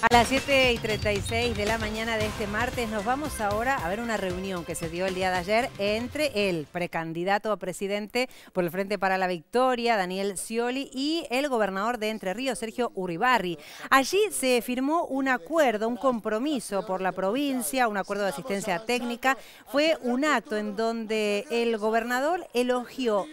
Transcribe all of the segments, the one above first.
A las 7 y 36 de la mañana de este martes nos vamos ahora a ver una reunión que se dio el día de ayer entre el precandidato a presidente por el Frente para la Victoria, Daniel Scioli, y el gobernador de Entre Ríos, Sergio Uribarri. Allí se firmó un acuerdo, un compromiso por la provincia, un acuerdo de asistencia técnica. Fue un acto en donde el gobernador elogió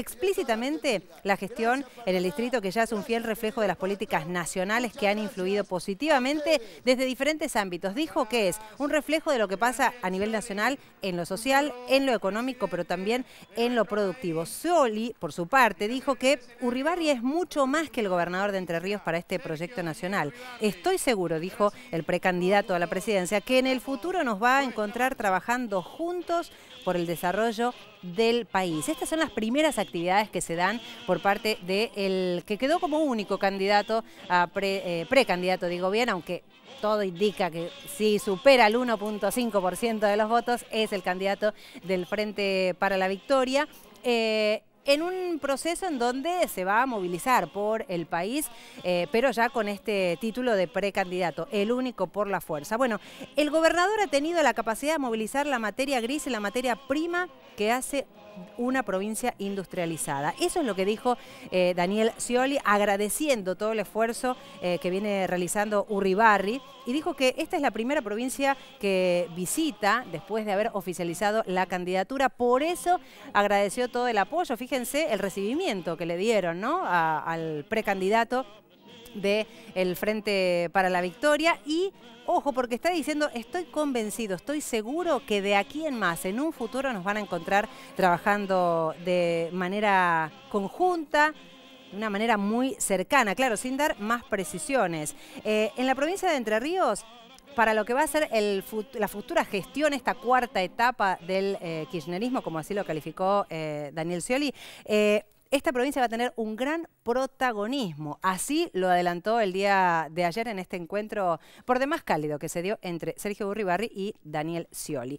explícitamente la gestión en el distrito que ya es un fiel reflejo de las políticas nacionales que han influido positivamente desde diferentes ámbitos. Dijo que es un reflejo de lo que pasa a nivel nacional en lo social, en lo económico, pero también en lo productivo. Soli por su parte, dijo que Urribarri es mucho más que el gobernador de Entre Ríos para este proyecto nacional. Estoy seguro, dijo el precandidato a la presidencia, que en el futuro nos va a encontrar trabajando juntos por el desarrollo del país. Estas son las primeras actividades que se dan por parte del el que quedó como único candidato, a eh, precandidato, digo bien, aunque todo indica que si supera el 1.5% de los votos es el candidato del Frente para la Victoria. Eh, en un proceso en donde se va a movilizar por el país, eh, pero ya con este título de precandidato, el único por la fuerza. Bueno, el gobernador ha tenido la capacidad de movilizar la materia gris y la materia prima que hace una provincia industrializada. Eso es lo que dijo eh, Daniel Scioli, agradeciendo todo el esfuerzo eh, que viene realizando Urribarri, y dijo que esta es la primera provincia que visita después de haber oficializado la candidatura. Por eso agradeció todo el apoyo. Fíjense el recibimiento que le dieron al precandidato del el Frente para la Victoria y ojo porque está diciendo estoy convencido, estoy seguro que de aquí en más, en un futuro nos van a encontrar trabajando de manera conjunta, de una manera muy cercana, claro, sin dar más precisiones. Eh, en la provincia de Entre Ríos para lo que va a ser la futura gestión, esta cuarta etapa del eh, kirchnerismo, como así lo calificó eh, Daniel Scioli, eh, esta provincia va a tener un gran protagonismo. Así lo adelantó el día de ayer en este encuentro por demás cálido que se dio entre Sergio Burribarri y Daniel Scioli.